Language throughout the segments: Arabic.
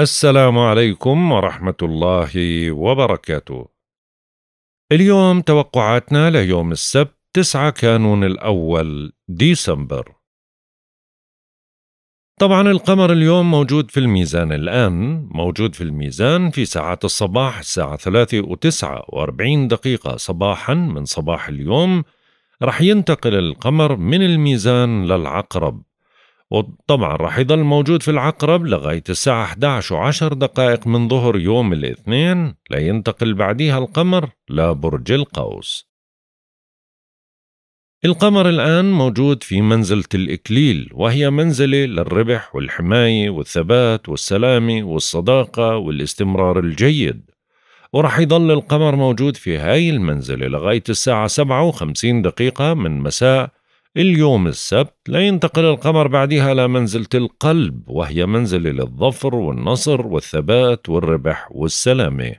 السلام عليكم ورحمة الله وبركاته. اليوم توقعاتنا ليوم السبت 9 كانون الأول ديسمبر. طبعا القمر اليوم موجود في الميزان الآن موجود في الميزان في ساعات الصباح الساعة 3 و9 دقيقة صباحا من صباح اليوم رح ينتقل القمر من الميزان للعقرب وطبعا راح يضل موجود في العقرب لغاية الساعة 11 وعشر دقائق من ظهر يوم الاثنين لينتقل بعديها القمر لبرج القوس القمر الآن موجود في منزلة الإكليل وهي منزلة للربح والحماية والثبات والسلامة والصداقة والاستمرار الجيد ورح يضل القمر موجود في هاي المنزلة لغاية الساعة 57 دقيقة من مساء اليوم السبت لينتقل القمر بعدها لمنزلة القلب وهي منزلة للظفر والنصر والثبات والربح والسلامة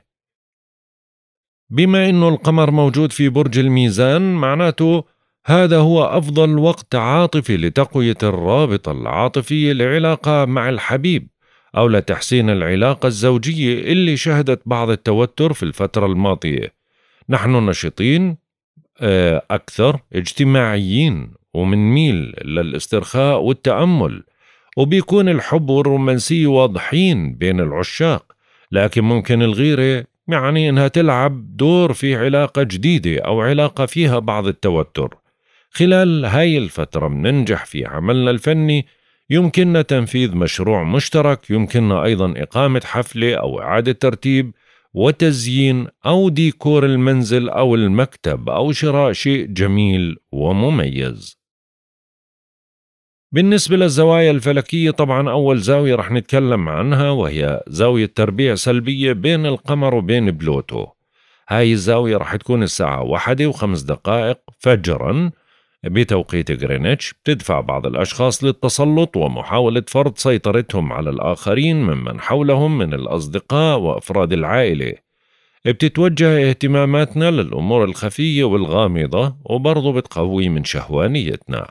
بما أنه القمر موجود في برج الميزان معناته هذا هو أفضل وقت عاطفي لتقوية الرابطة العاطفية لعلاقة مع الحبيب أو لتحسين العلاقة الزوجية اللي شهدت بعض التوتر في الفترة الماضية نحن نشيطين آه، أكثر اجتماعيين ومنميل للاسترخاء والتأمل وبيكون الحب والرومانسية واضحين بين العشاق لكن ممكن الغيرة يعني إنها تلعب دور في علاقة جديدة أو علاقة فيها بعض التوتر خلال هاي الفترة مننجح في عملنا الفني يمكننا تنفيذ مشروع مشترك يمكننا أيضا إقامة حفلة أو إعادة ترتيب وتزيين أو ديكور المنزل أو المكتب أو شراء شيء جميل ومميز بالنسبة للزوايا الفلكية طبعا أول زاوية رح نتكلم عنها وهي زاوية تربيع سلبية بين القمر وبين بلوتو هاي الزاوية رح تكون الساعة واحدة وخمس دقائق فجرا بتوقيت غرينتش بتدفع بعض الأشخاص للتسلط ومحاولة فرض سيطرتهم على الآخرين ممن حولهم من الأصدقاء وأفراد العائلة بتتوجه اهتماماتنا للأمور الخفية والغامضة وبرضه بتقوي من شهوانيتنا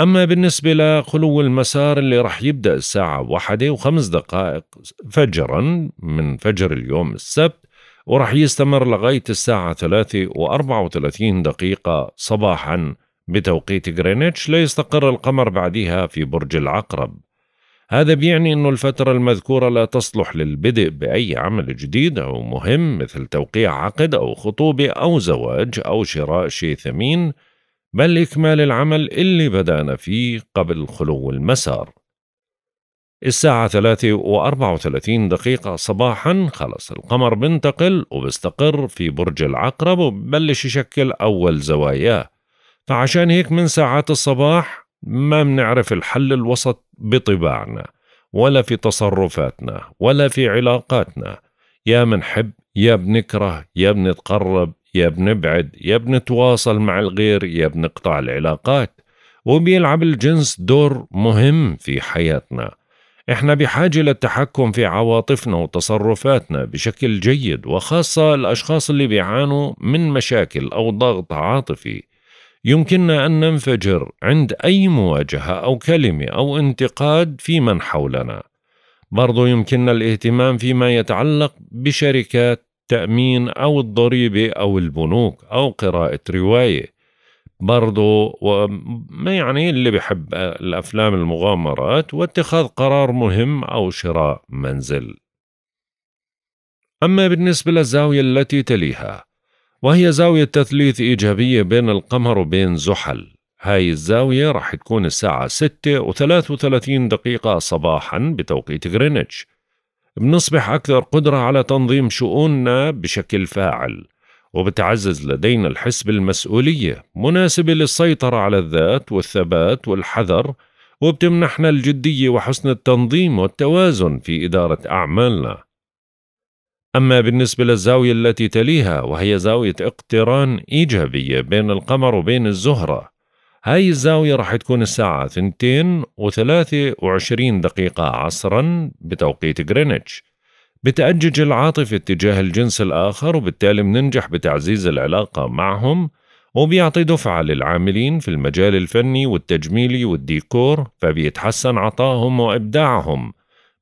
أما بالنسبة لخلو المسار اللي رح يبدأ الساعة واحدة وخمس دقائق فجرا من فجر اليوم السبت ورح يستمر لغاية الساعة ثلاثة وأربعة وثلاثين دقيقة صباحا بتوقيت غرينتش ليستقر القمر بعدها في برج العقرب هذا بيعني أن الفترة المذكورة لا تصلح للبدء بأي عمل جديد أو مهم مثل توقيع عقد أو خطوبة أو زواج أو شراء شيء ثمين بل إكمال العمل اللي بدأنا فيه قبل خلو المسار الساعة ثلاثة وأربعة وثلاثين دقيقة صباحا خلص القمر بنتقل وبستقر في برج العقرب وببلش يشكل أول زواياه فعشان هيك من ساعات الصباح ما بنعرف الحل الوسط بطباعنا ولا في تصرفاتنا ولا في علاقاتنا يا منحب يا بنكره يا بنتقرب يا بنبعد يا بنتواصل مع الغير يا بنقطع العلاقات وبيلعب الجنس دور مهم في حياتنا احنا بحاجة للتحكم في عواطفنا وتصرفاتنا بشكل جيد وخاصة الأشخاص اللي بيعانوا من مشاكل أو ضغط عاطفي يمكننا أن ننفجر عند أي مواجهة أو كلمة أو انتقاد في من حولنا برضو يمكننا الاهتمام فيما يتعلق بشركات التأمين أو الضريبة أو البنوك أو قراءة رواية برضو وما يعني اللي بحب الأفلام المغامرات واتخاذ قرار مهم أو شراء منزل أما بالنسبة للزاوية التي تليها وهي زاوية تثليث إيجابية بين القمر وبين زحل هاي الزاوية راح تكون الساعة 6 و33 دقيقة صباحا بتوقيت غرينتش بنصبح أكثر قدرة على تنظيم شؤوننا بشكل فاعل وبتعزز لدينا الحس بالمسؤولية مناسبة للسيطرة على الذات والثبات والحذر وبتمنحنا الجدية وحسن التنظيم والتوازن في إدارة أعمالنا أما بالنسبة للزاوية التي تليها وهي زاوية اقتران إيجابية بين القمر وبين الزهرة هاي الزاوية راح تكون الساعة ثنتين وثلاثة وعشرين دقيقة عصرا بتوقيت غرينتش بتأجج العاطفة اتجاه الجنس الآخر وبالتالي بننجح بتعزيز العلاقة معهم وبيعطي دفعة للعاملين في المجال الفني والتجميلي والديكور فبيتحسن عطاهم وإبداعهم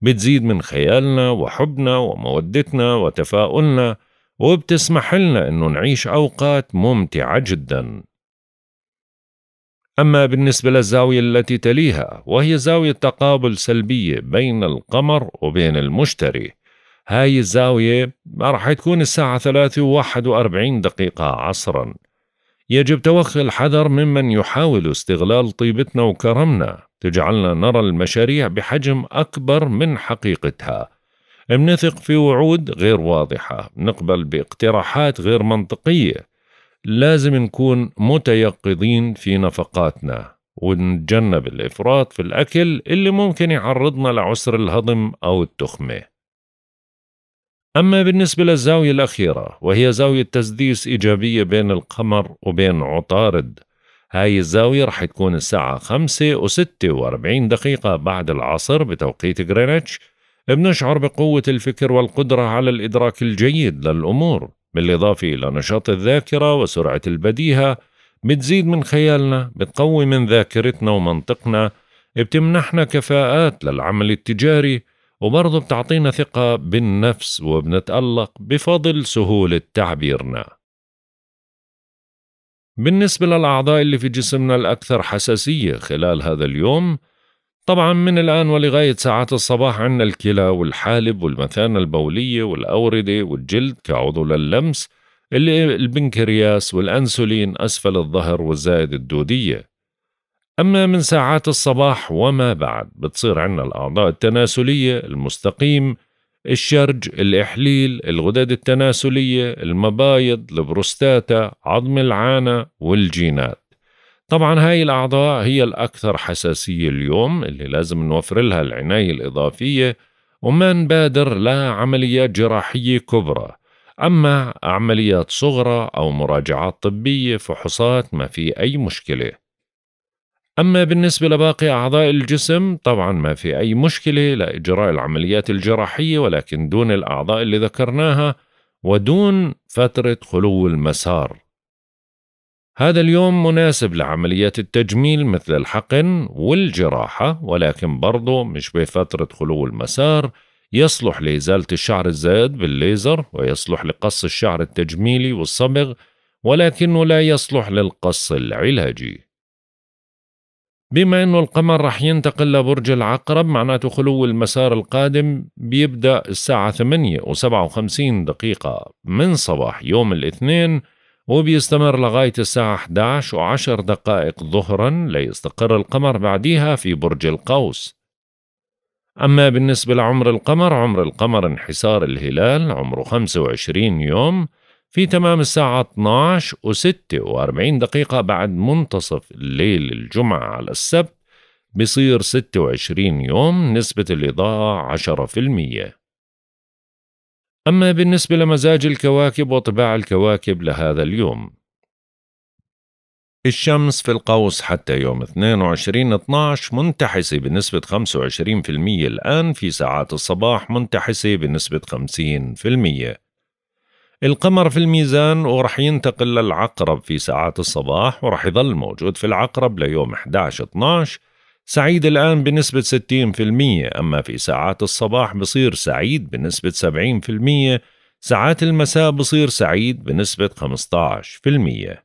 بتزيد من خيالنا وحبنا ومودتنا وتفاؤلنا وبتسمح لنا أنه نعيش أوقات ممتعة جداً أما بالنسبة للزاوية التي تليها وهي زاوية تقابل سلبية بين القمر وبين المشتري هاي الزاوية راح تكون الساعة 3 و 41 دقيقة عصرا يجب توخي الحذر ممن يحاول استغلال طيبتنا وكرمنا تجعلنا نرى المشاريع بحجم أكبر من حقيقتها بنثق في وعود غير واضحة نقبل باقتراحات غير منطقية لازم نكون متيقظين في نفقاتنا ونتجنب الإفراط في الأكل اللي ممكن يعرضنا لعسر الهضم أو التخمة أما بالنسبة للزاوية الأخيرة وهي زاوية تسديس إيجابية بين القمر وبين عطارد هاي الزاوية رح تكون الساعة 5 و 46 دقيقة بعد العصر بتوقيت غرينتش بنشعر بقوة الفكر والقدرة على الإدراك الجيد للأمور بالإضافة إلى نشاط الذاكرة وسرعة البديهة بتزيد من خيالنا بتقوي من ذاكرتنا ومنطقنا بتمنحنا كفاءات للعمل التجاري وبرضه بتعطينا ثقة بالنفس وبنتألق بفضل سهولة تعبيرنا بالنسبة للأعضاء اللي في جسمنا الأكثر حساسية خلال هذا اليوم طبعا من الآن ولغاية ساعات الصباح عندنا الكلى والحالب والمثانة البولية والأوردة والجلد كعضو للمس اللي البنكرياس والأنسولين أسفل الظهر والزائد الدودية أما من ساعات الصباح وما بعد بتصير عندنا الأعضاء التناسلية المستقيم الشرج الإحليل الغدد التناسلية المبايض البروستاتا عظم العانة والجينات طبعا هاي الأعضاء هي الأكثر حساسية اليوم اللي لازم نوفر لها العناية الإضافية وما نبادر لا عمليات جراحية كبرى أما عمليات صغرى أو مراجعات طبية فحوصات ما في أي مشكلة أما بالنسبة لباقي أعضاء الجسم طبعا ما في أي مشكلة لإجراء العمليات الجراحية ولكن دون الأعضاء اللي ذكرناها ودون فترة خلو المسار هذا اليوم مناسب لعمليات التجميل مثل الحقن والجراحة ولكن برضه مش بفترة خلو المسار يصلح لإزالة الشعر الزائد بالليزر ويصلح لقص الشعر التجميلي والصبغ ولكنه لا يصلح للقص العلاجي بما أنه القمر رح ينتقل لبرج العقرب معناته خلو المسار القادم بيبدأ الساعة 8 و57 دقيقة من صباح يوم الاثنين وبيستمر لغاية الساعة 11 وعشر دقائق ظهرا ليستقر القمر بعديها في برج القوس أما بالنسبة لعمر القمر عمر القمر انحسار الهلال عمره 25 يوم في تمام الساعة 12 و 46 دقيقة بعد منتصف الليل الجمعة على السبت بصير 26 يوم نسبة الإضاءة 10% أما بالنسبة لمزاج الكواكب وطباع الكواكب لهذا اليوم الشمس في القوس حتى يوم 22 12 منتحسة بنسبة 25% الآن في ساعات الصباح منتحسة بنسبة 50% القمر في الميزان ورح ينتقل للعقرب في ساعات الصباح ورح يظل موجود في العقرب ليوم 11 12 سعيد الآن بنسبة 60% أما في ساعات الصباح بصير سعيد بنسبة 70% ساعات المساء بصير سعيد بنسبة 15%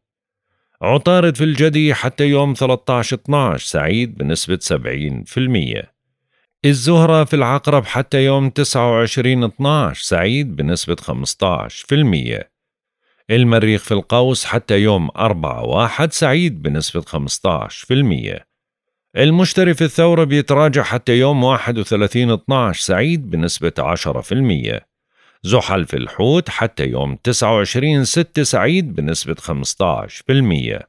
عطارد في الجدي حتى يوم 13-12 سعيد بنسبة 70% الزهرة في العقرب حتى يوم 29-12 سعيد بنسبة 15% المريخ في القوس حتى يوم 4-1 سعيد بنسبة 15% المشتري في الثورة بيتراجع حتى يوم 31 12 سعيد بنسبة 10% زحل في الحوت حتى يوم 29 6 سعيد بنسبة 15%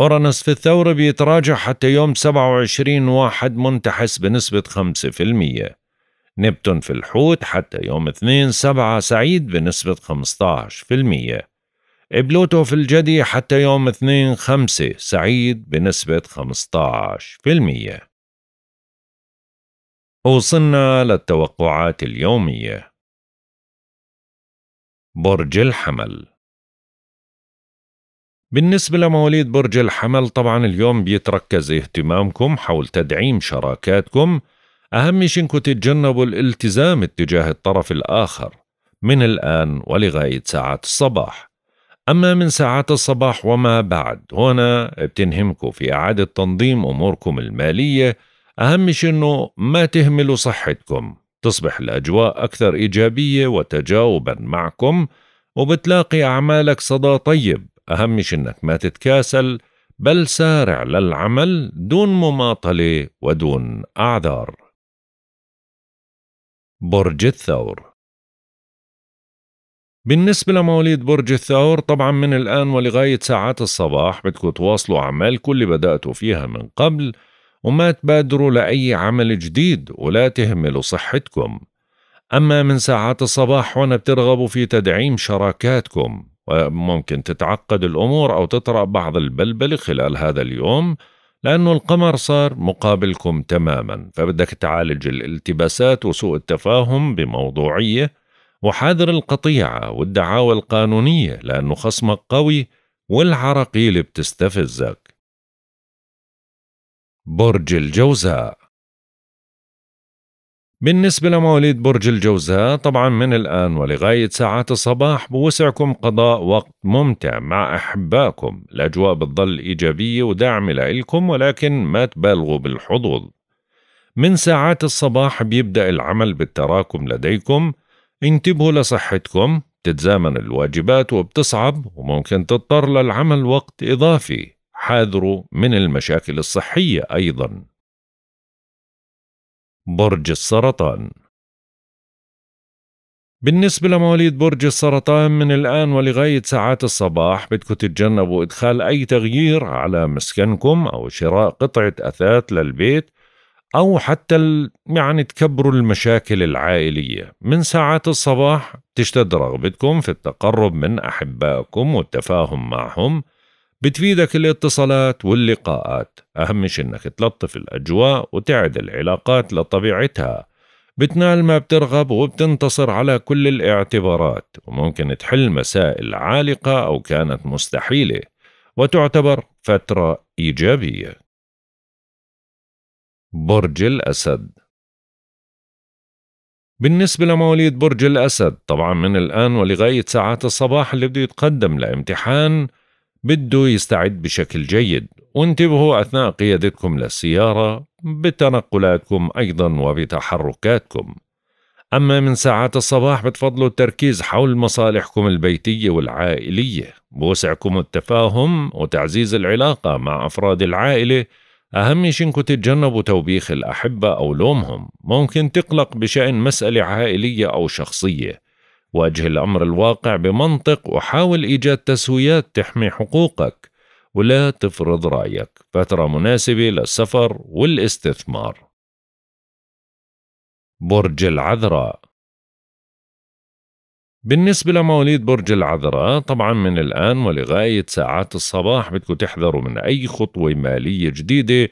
أورانوس في الثورة بيتراجع حتى يوم 27 واحد منتحس بنسبة 5% نبتون في الحوت حتى يوم 2 7 سعيد بنسبة 15% بلوتو في الجدي حتى يوم 2 5 سعيد بنسبة 15% وصلنا للتوقعات اليومية برج الحمل بالنسبة لمواليد برج الحمل طبعا اليوم بيتركز اهتمامكم حول تدعيم شراكاتكم أهم شيء انكم تتجنبوا الالتزام اتجاه الطرف الآخر من الآن ولغاية ساعات الصباح أما من ساعات الصباح وما بعد هنا بتنهمكم في إعادة تنظيم أموركم المالية أهم شيء أنه ما تهملوا صحتكم تصبح الأجواء أكثر إيجابية وتجاوبا معكم وبتلاقي أعمالك صدى طيب أهم شيء أنك ما تتكاسل بل سارع للعمل دون مماطلة ودون أعذار برج الثور بالنسبة لمواليد برج الثور طبعا من الآن ولغاية ساعات الصباح بدكم تواصلوا أعمالكم اللي بدأتوا فيها من قبل وما تبادروا لأي عمل جديد ولا تهملوا صحتكم أما من ساعات الصباح وأنا بترغبوا في تدعيم شراكاتكم وممكن تتعقد الأمور أو تطرأ بعض البلبلة خلال هذا اليوم لأنه القمر صار مقابلكم تماما فبدك تعالج الالتباسات وسوء التفاهم بموضوعية وحاذر القطيعة والدعاوى القانونية لأنه خصمك قوي والعراقيل بتستفزك برج الجوزاء بالنسبة لمواليد برج الجوزاء طبعا من الآن ولغاية ساعات الصباح بوسعكم قضاء وقت ممتع مع أحبائكم الأجواء بتظل إيجابية وداعمة لإلكم ولكن ما تبالغوا بالحظوظ من ساعات الصباح بيبدأ العمل بالتراكم لديكم انتبهوا لصحتكم بتتزامن الواجبات وبتصعب وممكن تضطر للعمل وقت إضافي حاذروا من المشاكل الصحية أيضا برج السرطان بالنسبة لمواليد برج السرطان من الآن ولغاية ساعات الصباح بدكم تتجنبوا إدخال أي تغيير على مسكنكم أو شراء قطعة أثاث للبيت أو حتى يعني تكبروا المشاكل العائلية من ساعات الصباح تشتد رغبتكم في التقرب من أحبائكم والتفاهم معهم بتفيدك الاتصالات واللقاءات أهم شي إنك تلطف الأجواء وتعد العلاقات لطبيعتها بتنال ما بترغب وبتنتصر على كل الاعتبارات وممكن تحل مسائل عالقة أو كانت مستحيلة وتعتبر فترة إيجابية برج الأسد بالنسبة لمواليد برج الأسد طبعا من الآن ولغاية ساعات الصباح اللي بده يتقدم لامتحان بده يستعد بشكل جيد وانتبهوا أثناء قيادتكم للسيارة بتنقلاتكم أيضا وبتحركاتكم أما من ساعات الصباح بتفضلوا التركيز حول مصالحكم البيتية والعائلية بوسعكم التفاهم وتعزيز العلاقة مع أفراد العائلة أهم شي إنكم تتجنبوا توبيخ الأحبة أو لومهم ممكن تقلق بشأن مسألة عائلية أو شخصية واجه الأمر الواقع بمنطق وحاول إيجاد تسويات تحمي حقوقك ولا تفرض رأيك فترة مناسبة للسفر والاستثمار برج العذراء بالنسبة لمواليد برج العذراء طبعا من الآن ولغاية ساعات الصباح بدكم تحذروا من أي خطوة مالية جديدة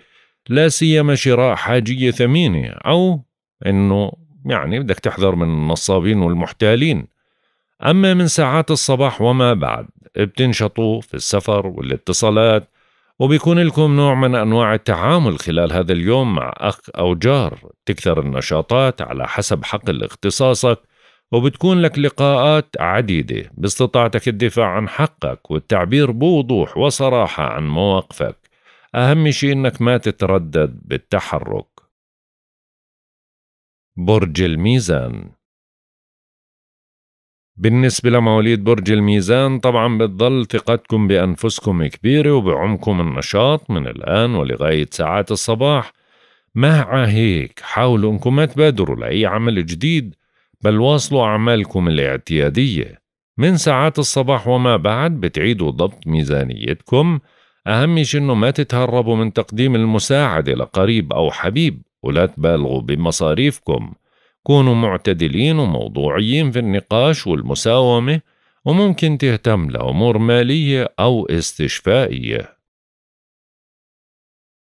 لا سيما شراء حاجية ثمينة أو إنه يعني بدك تحذر من النصابين والمحتالين أما من ساعات الصباح وما بعد بتنشطوا في السفر والاتصالات وبيكون لكم نوع من أنواع التعامل خلال هذا اليوم مع أخ أو جار تكثر النشاطات على حسب حقل اختصاصك وبتكون لك لقاءات عديدة باستطاعتك الدفاع عن حقك والتعبير بوضوح وصراحة عن مواقفك أهم شيء إنك ما تتردد بالتحرك برج الميزان بالنسبة لمواليد برج الميزان طبعا بتضل ثقتكم بأنفسكم كبيرة وبعمكم النشاط من الآن ولغاية ساعات الصباح مع هيك حاولوا انكم ما تبادروا لأي عمل جديد بل واصلوا أعمالكم الاعتيادية من ساعات الصباح وما بعد بتعيدوا ضبط ميزانيتكم أهم شيء إنه ما تتهربوا من تقديم المساعدة لقريب أو حبيب ولا تبالغوا بمصاريفكم كونوا معتدلين وموضوعيين في النقاش والمساومة وممكن تهتم لأمور مالية أو استشفائية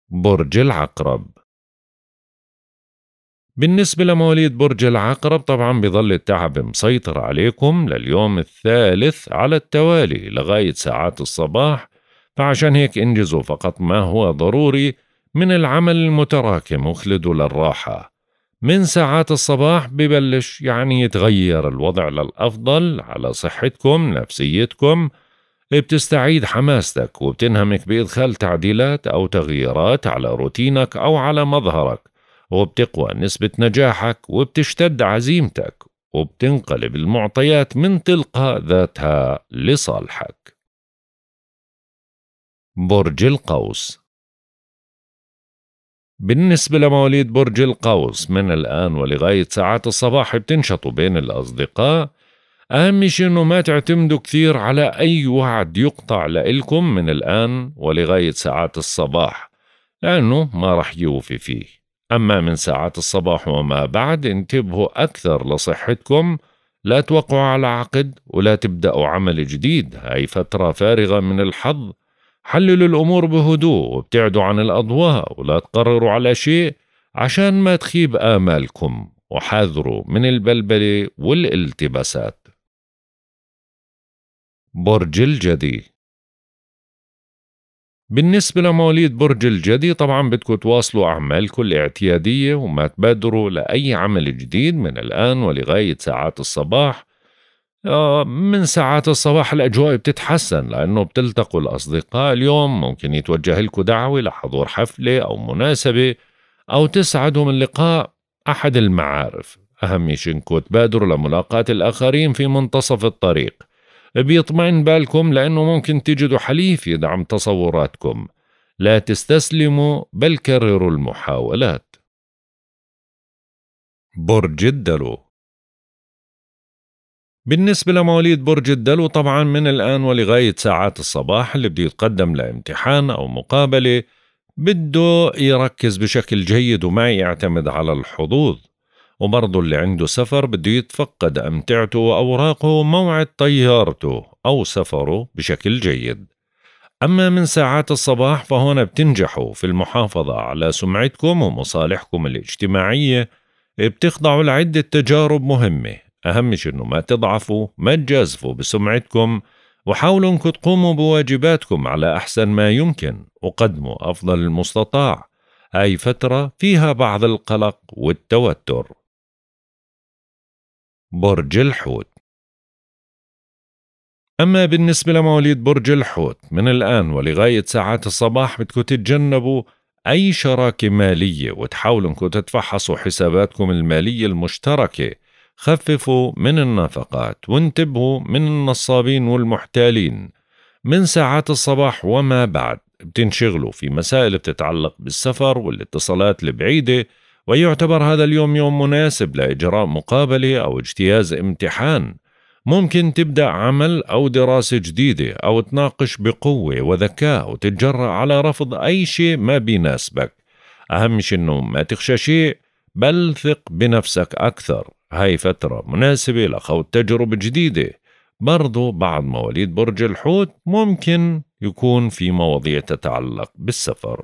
برج العقرب بالنسبة لمواليد برج العقرب طبعا بظل التعب مسيطر عليكم لليوم الثالث على التوالي لغاية ساعات الصباح فعشان هيك انجزوا فقط ما هو ضروري من العمل المتراكم وخلدوا للراحة من ساعات الصباح ببلش يعني يتغير الوضع للأفضل على صحتكم نفسيتكم بتستعيد حماستك وبتنهمك بإدخال تعديلات أو تغييرات على روتينك أو على مظهرك وبتقوى نسبة نجاحك وبتشتد عزيمتك وبتنقلب المعطيات من تلقاء ذاتها لصالحك برج القوس بالنسبة لمواليد برج القوس من الآن ولغاية ساعات الصباح بتنشطوا بين الأصدقاء أهم شيء إنه ما تعتمدوا كثير على أي وعد يقطع لإلكم من الآن ولغاية ساعات الصباح لأنه ما رح يوفي فيه أما من ساعات الصباح وما بعد انتبهوا أكثر لصحتكم لا توقعوا على عقد ولا تبدأوا عمل جديد أي فترة فارغة من الحظ حللوا الأمور بهدوء وابتعدوا عن الأضواء ولا تقرروا على شيء عشان ما تخيب آمالكم وحاذروا من البلبلة والالتباسات برج الجدي بالنسبة لمواليد برج الجدي طبعا بدكم تواصلوا أعمالكم الاعتيادية وما تبادروا لأي عمل جديد من الآن ولغاية ساعات الصباح آه، من ساعات الصباح الأجواء بتتحسن لأنه بتلتقوا الأصدقاء اليوم ممكن يتوجه لكم دعوة لحضور حفلة أو مناسبة أو تسعدوا من لقاء أحد المعارف أهم شيء إنكم تبادروا لملاقاة الآخرين في منتصف الطريق بيطمئن بالكم لأنه ممكن تجدوا حليف يدعم تصوراتكم لا تستسلموا بل كرروا المحاولات برج الدلو بالنسبة لمواليد برج الدلو طبعا من الآن ولغاية ساعات الصباح اللي بده يتقدم لامتحان أو مقابلة بده يركز بشكل جيد وما يعتمد على الحظوظ وبرضه اللي عنده سفر بده يتفقد أمتعته وأوراقه وموعد طيارته أو سفره بشكل جيد أما من ساعات الصباح فهون بتنجحوا في المحافظة على سمعتكم ومصالحكم الاجتماعية بتخضعوا لعدة تجارب مهمة أهم شيء أنه ما تضعفوا ما تجازفوا بسمعتكم وحاولوا أنكم تقوموا بواجباتكم على أحسن ما يمكن وقدموا أفضل المستطاع هاي فترة فيها بعض القلق والتوتر برج الحوت أما بالنسبة لمواليد برج الحوت من الآن ولغاية ساعات الصباح بدكم تتجنبوا أي شراكة مالية وتحاولوا أنكم تتفحصوا حساباتكم المالية المشتركة خففوا من النفقات وانتبهوا من النصابين والمحتالين من ساعات الصباح وما بعد بتنشغلوا في مسائل بتتعلق بالسفر والاتصالات البعيدة ويعتبر هذا اليوم يوم مناسب لإجراء مقابلة أو اجتياز امتحان ممكن تبدأ عمل أو دراسة جديدة أو تناقش بقوة وذكاء وتتجرأ على رفض أي شيء ما بيناسبك أهم شيء إنه ما تخشى شيء بل ثق بنفسك أكثر هاي فترة مناسبة لخوض تجربة جديدة برضو بعد مواليد برج الحوت ممكن يكون في مواضيع تتعلق بالسفر